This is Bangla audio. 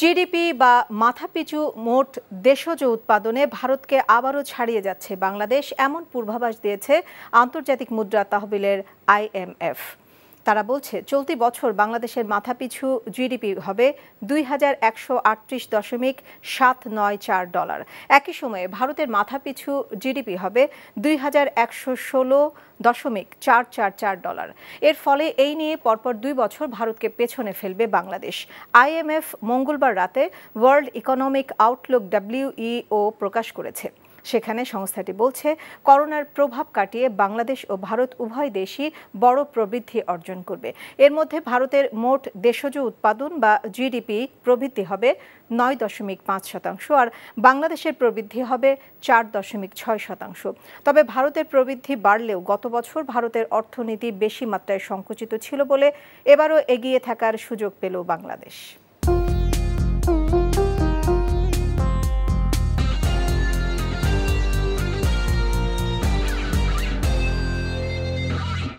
জিডিপি বা মাথাপিছু মোট দেশজ উৎপাদনে ভারতকে আবারও ছাড়িয়ে যাচ্ছে বাংলাদেশ এমন পূর্বাভাস দিয়েছে আন্তর্জাতিক মুদ্রা তহবিলের আইএমএফ তারা বলছে চলতি বছর বাংলাদেশের মাথাপিছু জিডিপি হবে দুই হাজার একশো আটত্রিশ দশমিক সাত নয় চার ডলার একই সময়ে ভারতের মাথাপিছু জিডিপি হবে দুই হাজার একশো ষোলো দশমিক চার চার চার ডলার এর ফলে এই নিয়ে পরপর দুই বছর ভারতকে পেছনে ফেলবে বাংলাদেশ আইএমএফ মঙ্গলবার রাতে ওয়ার্ল্ড ইকোনমিক আউটলুক ডাব্লিউইও প্রকাশ করেছে সেখানে সংস্থাটি বলছে করোনার প্রভাব কাটিয়ে বাংলাদেশ ও ভারত উভয় দেশই বড় প্রবৃদ্ধি অর্জন করবে এর মধ্যে ভারতের মোট দেশজ উৎপাদন বা জিডিপি প্রবৃদ্ধি হবে নয় দশমিক পাঁচ শতাংশ আর বাংলাদেশের প্রবৃদ্ধি হবে চার দশমিক ছয় শতাংশ তবে ভারতের প্রবৃদ্ধি বাড়লেও গত বছর ভারতের অর্থনীতি বেশি মাত্রায় সংকুচিত ছিল বলে এবারও এগিয়ে থাকার সুযোগ পেল বাংলাদেশ